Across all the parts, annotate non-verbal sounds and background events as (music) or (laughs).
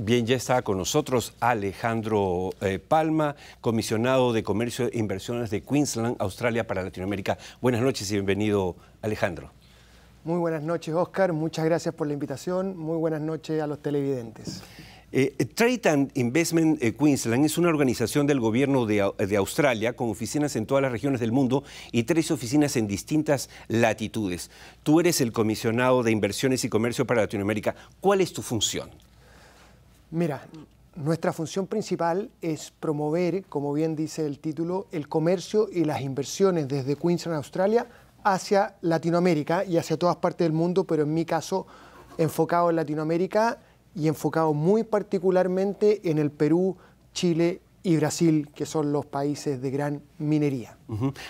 Bien, ya está con nosotros Alejandro eh, Palma, comisionado de Comercio e Inversiones de Queensland, Australia para Latinoamérica. Buenas noches y bienvenido, Alejandro. Muy buenas noches, Oscar. Muchas gracias por la invitación. Muy buenas noches a los televidentes. Eh, eh, Trade and Investment Queensland es una organización del gobierno de, Australia con oficinas en todas las regiones del mundo y tres oficinas en distintas latitudes. Tú eres el comisionado de inversiones y comercio para Latinoamérica. ¿Cuál es tu función? Mira, nuestra función principal es promover, como bien dice el título, el comercio y las inversiones desde Queensland, Australia, hacia Latinoamérica y hacia todas partes del mundo, pero en mi caso enfocado en Latinoamérica y enfocado muy particularmente en el Perú, Chile y Brasil, que son los países de gran minería.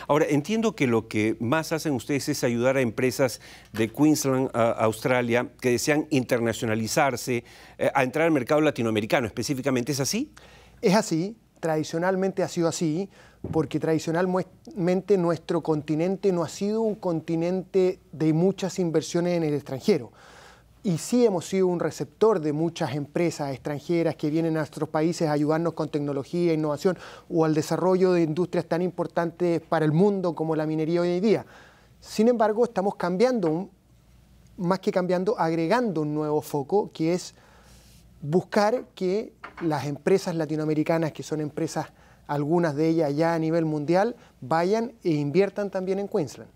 Ahora, entiendo que lo que más hacen ustedes es ayudar a empresas de Queensland, Australia, que desean internacionalizarse, eh, a entrar al mercado latinoamericano específicamente. ¿Es así? Es así, tradicionalmente ha sido así, porque tradicionalmente nuestro continente no ha sido un continente de muchas inversiones en el extranjero y sí hemos sido un receptor de muchas empresas extranjeras que vienen a nuestros países a ayudarnos con tecnología, innovación o al desarrollo de industrias tan importantes para el mundo como la minería hoy en día. Sin embargo, estamos cambiando, más que cambiando, agregando un nuevo foco que es buscar que las empresas latinoamericanas, que son empresas algunas de ellas ya a nivel mundial, vayan e inviertan también en Queensland.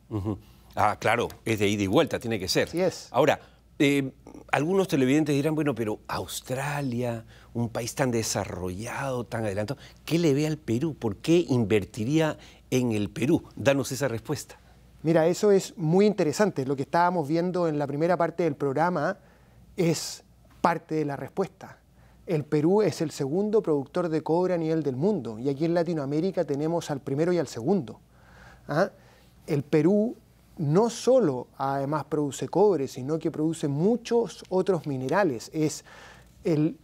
Ah, claro, es de ida y vuelta, tiene que ser. Así es. Ahora, eh, algunos televidentes dirán, bueno, pero Australia, un país tan desarrollado, tan adelantado, ¿qué le ve al Perú? ¿Por qué invertiría en el Perú? Danos esa respuesta. Mira, eso es muy interesante. Lo que estábamos viendo en la primera parte del programa es parte de la respuesta. El Perú es el segundo productor de cobre a nivel del mundo y aquí en Latinoamérica tenemos al primero y al segundo. ¿ah? El Perú no solo además produce cobre, sino que produce muchos otros minerales. Es el,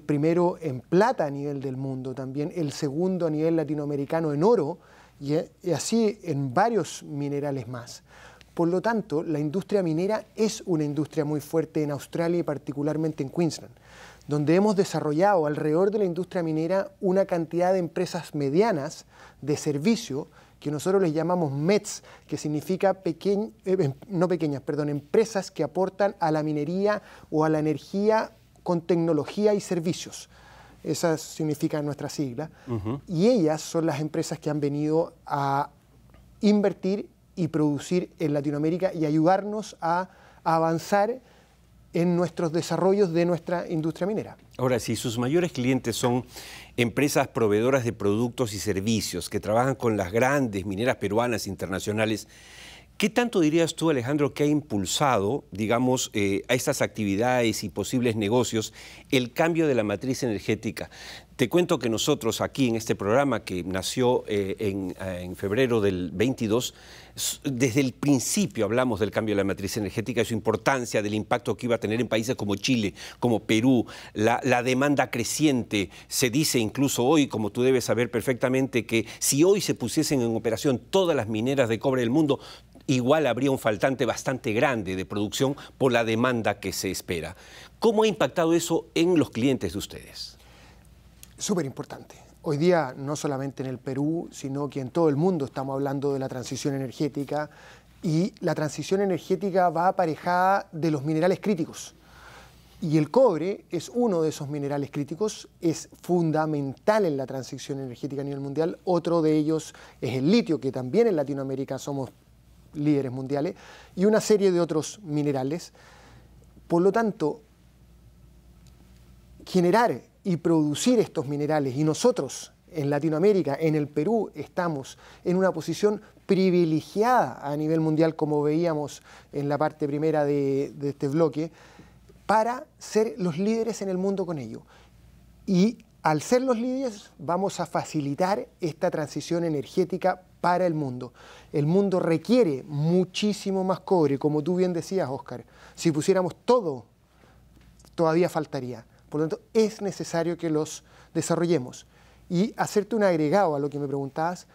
primero en plata a nivel del mundo también, el segundo a nivel latinoamericano en oro y así en varios minerales más. Por lo tanto, la industria minera es una industria muy fuerte en Australia y particularmente en Queensland, donde hemos desarrollado alrededor de la industria minera una cantidad de empresas medianas de servicio que nosotros les llamamos METs, que significa eh, em, no pequeñas, perdón, empresas que aportan a la minería o a la energía con tecnología y servicios. Esa significa nuestra sigla. Y ellas son las empresas que han venido a invertir y producir en Latinoamérica y ayudarnos a avanzar en nuestros desarrollos de nuestra industria minera. Ahora, si sus mayores clientes son empresas proveedoras de productos y servicios que trabajan con las grandes mineras peruanas internacionales, ¿Qué tanto dirías tú, Alejandro, que ha impulsado, digamos, eh, a estas actividades y posibles negocios el cambio de la matriz energética? Te cuento que nosotros aquí en este programa que nació eh, eh, en, febrero del 22, desde el principio hablamos del cambio de la matriz energética, y su importancia, del impacto que iba a tener en países como Chile, como Perú, la, la demanda creciente. Se dice incluso hoy, como tú debes saber perfectamente, que si hoy se pusiesen en operación todas las mineras de cobre del mundo, igual habría un faltante bastante grande de producción por la demanda que se espera. ¿Cómo ha impactado eso en los clientes de ustedes? súper importante. Hoy día, no solamente en el Perú, sino que en todo el mundo estamos hablando de la transición energética y la transición energética va aparejada de los minerales críticos. Y el cobre es uno de esos minerales críticos, es fundamental en la transición energética a nivel mundial. Otro de ellos es el litio, que también en Latinoamérica somos líderes mundiales, y una serie de otros minerales. Por lo tanto, generar y producir estos minerales. Y nosotros en Latinoamérica, en el Perú, estamos en una posición privilegiada a nivel mundial, como veíamos en la parte primera de, este bloque, para ser los líderes en el mundo con ello. Y al ser los líderes vamos a facilitar esta transición energética para el mundo. El mundo requiere muchísimo más cobre, como tú bien decías, Óscar, Si pusiéramos todo, todavía faltaría. Por lo tanto, es necesario que los desarrollemos. Y hacerte un agregado a lo que me preguntabas,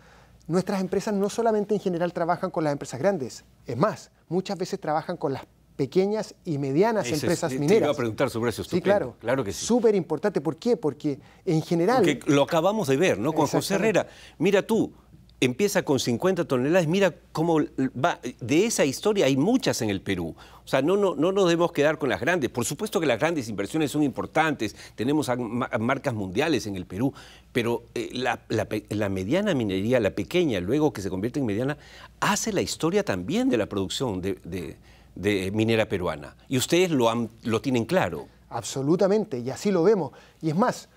nuestras empresas no solamente en general trabajan con las empresas grandes, es más, muchas veces trabajan con las pequeñas y medianas empresas este, mineras. Te iba a preguntar sobre eso. Sí, claro. Claro que sí. Súper importante. ¿Por qué? Porque en general... Porque lo acabamos de ver, ¿no? Con José Herrera. Mira tú, empieza con 50 toneladas, mira cómo va, de esa historia hay muchas en el Perú. O sea, no, no, no nos debemos quedar con las grandes. Por supuesto que las grandes inversiones son importantes, tenemos marcas mundiales en el Perú, pero eh, la, mediana minería, la pequeña, luego que se convierte en mediana, hace la historia también de la producción de, de minera peruana. Y ustedes lo, han, lo tienen claro. Absolutamente, y así lo vemos. Y es más,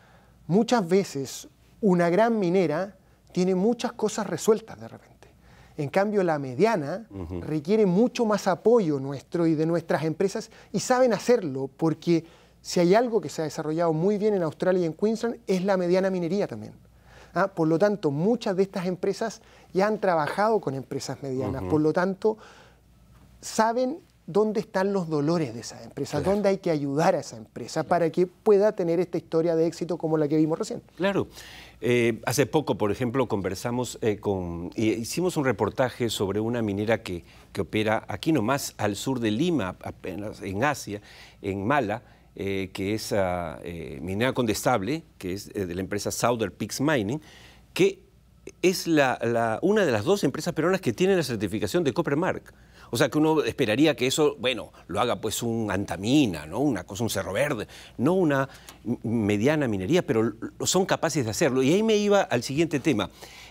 muchas veces una gran minera tiene muchas cosas resueltas de repente. En cambio, la mediana requiere mucho más apoyo nuestro y de nuestras empresas y saben hacerlo porque si hay algo que se ha desarrollado muy bien en Australia y en Queensland es la mediana minería también. ¿ah? Por lo tanto, muchas de estas empresas ya han trabajado con empresas medianas, por lo tanto, saben dónde están los dolores de esa empresa, dónde hay que ayudar a esa empresa para que pueda tener esta historia de éxito como la que vimos recién. Claro. Eh, hace poco, por ejemplo, conversamos eh, con, hicimos un reportaje sobre una minera que, opera aquí nomás al sur de Lima, en Asia, en Mala, eh, que es ah, minera condestable, que es de la empresa Southern Peaks Mining, que es una de las dos empresas peruanas que tiene la certificación de Coppermark. O sea, que uno esperaría que eso, bueno, lo haga pues un antamina, ¿no? Una cosa, un cerro verde, no una mediana minería, pero son capaces de hacerlo. Y ahí me iba al siguiente tema.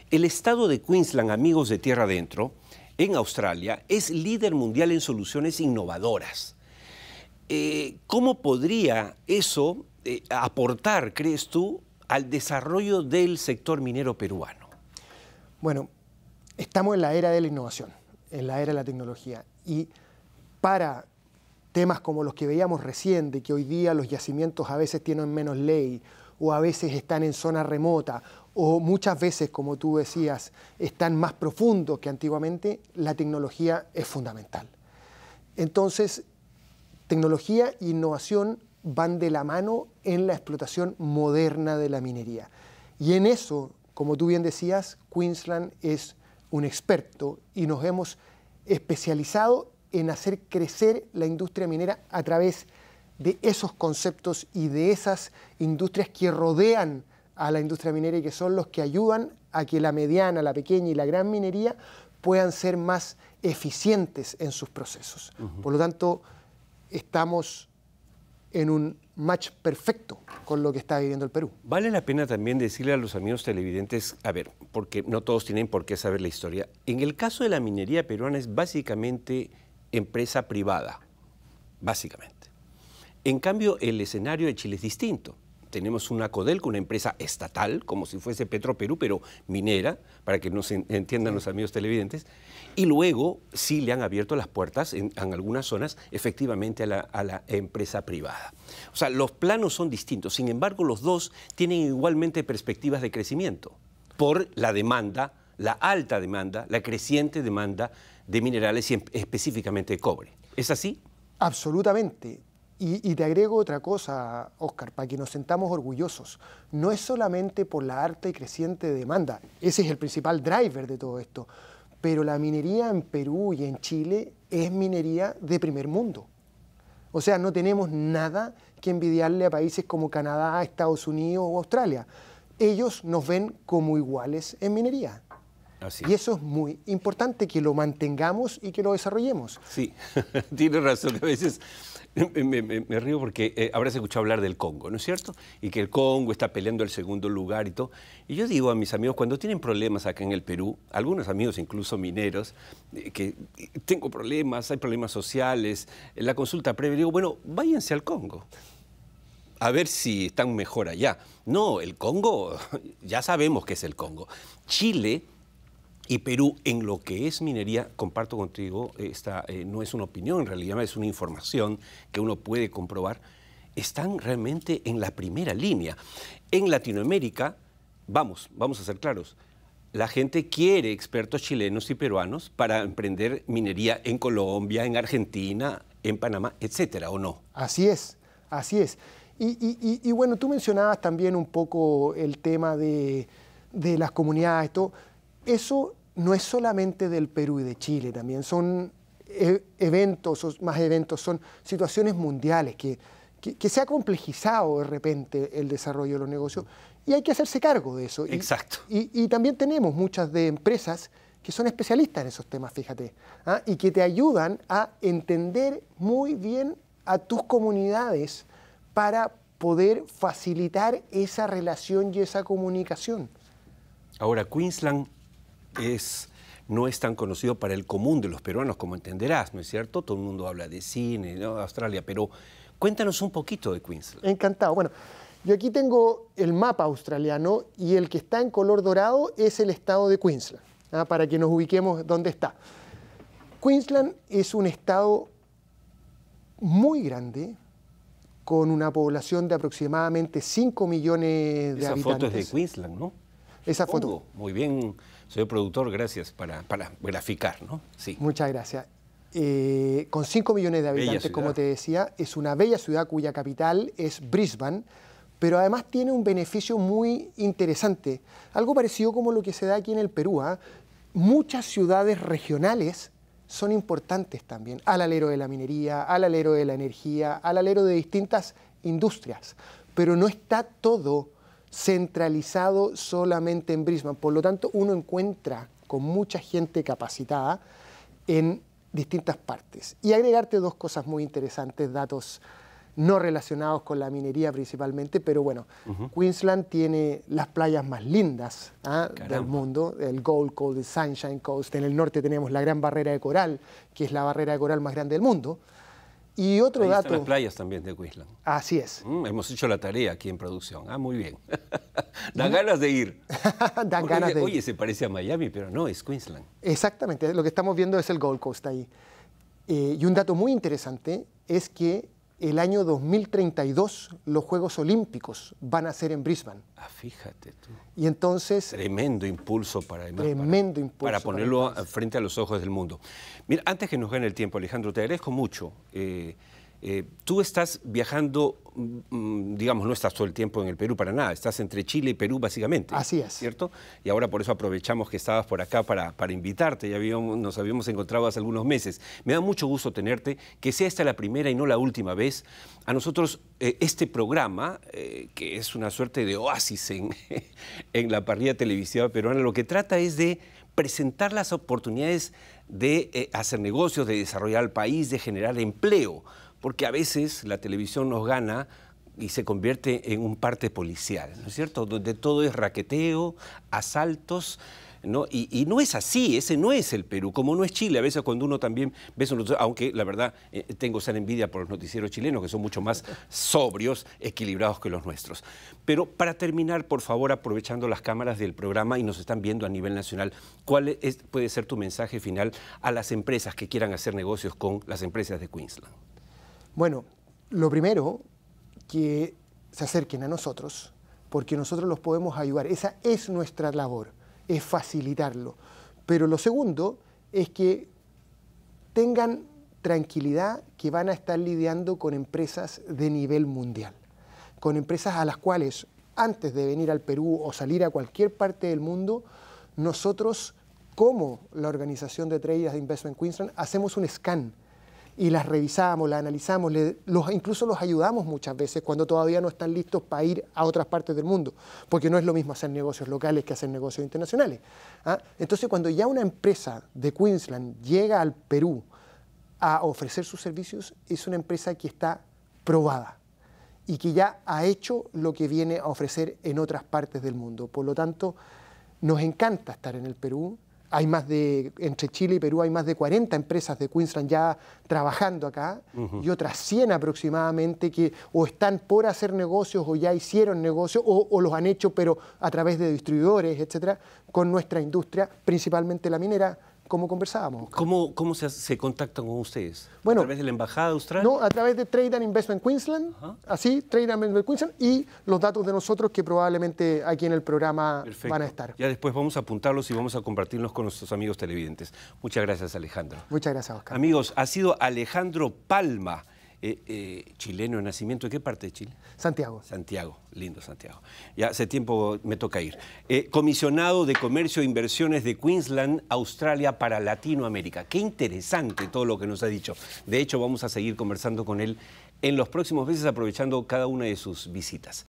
El estado de Queensland, amigos de tierra adentro, en Australia, es líder mundial en soluciones innovadoras. Eh, ¿Cómo podría eso eh, aportar, crees tú, al desarrollo del sector minero peruano? Bueno, estamos en la era de la innovación en la era de la tecnología. Y para temas como los que veíamos recién, de que hoy día los yacimientos a veces tienen menos ley, o a veces están en zona remota, o muchas veces, como tú decías, están más profundos que antiguamente, la tecnología es fundamental. Entonces, tecnología e innovación van de la mano en la explotación moderna de la minería. Y en eso, como tú bien decías, Queensland es un experto y nos hemos especializado en hacer crecer la industria minera a través de esos conceptos y de esas industrias que rodean a la industria minera y que son los que ayudan a que la mediana, la pequeña y la gran minería puedan ser más eficientes en sus procesos. Por lo tanto, estamos en un match perfecto con lo que está viviendo el Perú. Vale la pena también decirle a los amigos televidentes, a ver, porque no todos tienen por qué saber la historia. En el caso de la minería peruana es básicamente empresa privada, básicamente. En cambio, el escenario de Chile es distinto tenemos una Codelco, una empresa estatal, como si fuese Petro Perú, pero minera, para que nos entiendan los amigos televidentes, y luego sí le han abierto las puertas en, algunas zonas efectivamente a la, empresa privada. O sea, los planos son distintos, sin embargo los dos tienen igualmente perspectivas de crecimiento por la demanda, la alta demanda, la creciente demanda de minerales y específicamente de cobre. ¿Es así? Absolutamente. Y, te agrego otra cosa, Oscar, para que nos sentamos orgullosos. No es solamente por la alta y creciente demanda, ese es el principal driver de todo esto, pero la minería en Perú y en Chile es minería de primer mundo. O sea, no tenemos nada que envidiarle a países como Canadá, Estados Unidos o Australia. Ellos nos ven como iguales en minería. Y eso es muy importante que lo mantengamos y que lo desarrollemos. Sí, (laughs) tiene razón. A veces me, río porque eh, habrás escuchado hablar del Congo, ¿no es cierto? Y que el Congo está peleando el segundo lugar y todo. Y yo digo a mis amigos, cuando tienen problemas acá en el Perú, algunos amigos incluso mineros, eh, que eh, tengo problemas, hay problemas sociales, en la consulta previa, digo, bueno, váyanse al Congo. A ver si están mejor allá. No, el Congo, (laughs) ya sabemos que es el Congo. Chile y Perú, en lo que es minería, comparto contigo, esta eh, no es una opinión, en realidad es una información que uno puede comprobar, están realmente en la primera línea. En Latinoamérica, vamos, vamos a ser claros, la gente quiere expertos chilenos y peruanos para emprender minería en Colombia, en Argentina, en Panamá, etcétera, ¿o no? Así es, así es. Y, bueno, tú mencionabas también un poco el tema de, las comunidades, esto Eso no es solamente del Perú y de Chile, también son e, eventos, o más eventos, son situaciones mundiales que, se ha complejizado de repente el desarrollo de los negocios y hay que hacerse cargo de eso. Exacto. Y, también tenemos muchas de empresas que son especialistas en esos temas, fíjate, ¿ah? y que te ayudan a entender muy bien a tus comunidades para poder facilitar esa relación y esa comunicación. Ahora, Queensland es, no es tan conocido para el común de los peruanos, como entenderás, ¿no es cierto? Todo el mundo habla de cine, de Australia, pero cuéntanos un poquito de Queensland. Encantado. Bueno, yo aquí tengo el mapa australiano y el que está en color dorado es el estado de Queensland, ¿ah? para que nos ubiquemos dónde está. Queensland es un estado muy grande, con una población de aproximadamente 5 millones de habitantes. Esa foto es de Queensland, ¿no? esa foto. Muy bien, soy productor, gracias para, graficar, ¿no? Sí. Muchas gracias. Eh, con 5 millones de habitantes, como te decía, es una bella ciudad cuya capital es Brisbane, pero además tiene un beneficio muy interesante, algo parecido como lo que se da aquí en el Perú. ¿ah? Muchas ciudades regionales son importantes también, al alero de la minería, al alero de la energía, al alero de distintas industrias, pero no está todo centralizado solamente en Brisbane. Por lo tanto, uno encuentra con mucha gente capacitada en distintas partes. Y agregarte dos cosas muy interesantes, datos no relacionados con la minería principalmente, pero bueno, Queensland tiene las playas más lindas ¿ah? del mundo, el Gold Coast, el Sunshine Coast, en el norte tenemos la Gran Barrera de Coral, que es la barrera de coral más grande del mundo. Y otro dato. Están las playas también de Queensland. Así es. Mm, hemos hecho la tarea aquí en producción. Ah, muy bien. (laughs) Dan ganas de ir. (laughs) Dan ganas de Oye, se parece a Miami, pero no, es Queensland. Exactamente. Lo que estamos viendo es el Gold Coast ahí. Eh, y un dato muy interesante es que el año 2032 los Juegos Olímpicos van a ser en Brisbane. Ah, fíjate tú. Y entonces... Tremendo impulso para... tremendo impulso. Para ponerlo frente a los ojos del mundo. Mira, antes que nos gane el tiempo, Alejandro, te agradezco mucho. Eh, eh, tú estás viajando, mm, mm, digamos, no estás todo el tiempo en el Perú para nada, estás entre Chile y Perú básicamente. Así es. ¿Cierto? Y ahora por eso aprovechamos que estabas por acá para, invitarte, ya nos habíamos encontrado hace algunos meses. Me da mucho gusto tenerte, que sea esta la primera y no la última vez. A nosotros eh, este programa, eh, que es una suerte de oasis en, (laughs) en la parrilla televisiva peruana, lo que trata es de presentar las oportunidades de hacer negocios, de desarrollar el país, de generar empleo porque a veces la televisión nos gana y se convierte en un parte policial, ¿no es cierto? Donde todo es raqueteo, asaltos. ¿No? Y, no es así, ese no es el Perú, como no es Chile. A veces cuando uno también ve aunque la verdad eh, tengo esa envidia por los noticieros chilenos, que son mucho más sobrios, equilibrados que los nuestros. Pero para terminar, por favor, aprovechando las cámaras del programa y nos están viendo a nivel nacional, ¿cuál puede ser tu mensaje final a las empresas que quieran hacer negocios con las empresas de Queensland? Bueno, lo primero, que se acerquen a nosotros, porque nosotros los podemos ayudar. Esa es nuestra labor, es facilitarlo. Pero lo segundo es que tengan tranquilidad que van a estar lidiando con empresas de nivel mundial, con empresas a las cuales antes de venir al Perú o salir a cualquier parte del mundo, nosotros como la organización de traders de Investment Queensland hacemos un scan y las revisamos, las analizamos, incluso los ayudamos muchas veces cuando todavía no están listos para ir a otras partes del mundo, porque no es lo mismo hacer negocios locales que hacer negocios internacionales. ¿ah? Entonces, cuando ya una empresa de Queensland llega al Perú a ofrecer sus servicios, es una empresa que está probada y que ya ha hecho lo que viene a ofrecer en otras partes del mundo. Por lo tanto, nos encanta estar en el Perú, hay más de, entre Chile y Perú hay más de 40 empresas de Queensland ya trabajando acá y otras 100 aproximadamente que o están por hacer negocios o ya hicieron negocios o, o, los han hecho pero a través de distribuidores, etcétera, con nuestra industria, principalmente la minera, como conversábamos. ¿Cómo, cómo se, se, contactan con ustedes? Bueno, ¿A través de la Embajada Austral? No, a través de Trade and Investment Queensland, así, Trade and Investment Queensland, y los datos de nosotros que probablemente aquí en el programa van a estar. Ya después vamos a apuntarlos y vamos a compartirlos con nuestros amigos televidentes. Muchas gracias, Alejandro. Muchas gracias, Oscar. Amigos, ha sido Alejandro Palma eh, eh, chileno de nacimiento. ¿De qué parte de Chile? Santiago. Santiago, lindo Santiago. Ya hace tiempo me toca ir. Eh, comisionado de Comercio e Inversiones de Queensland, Australia para Latinoamérica. Qué interesante todo lo que nos ha dicho. De hecho, vamos a seguir conversando con él en los próximos meses aprovechando cada una de sus visitas.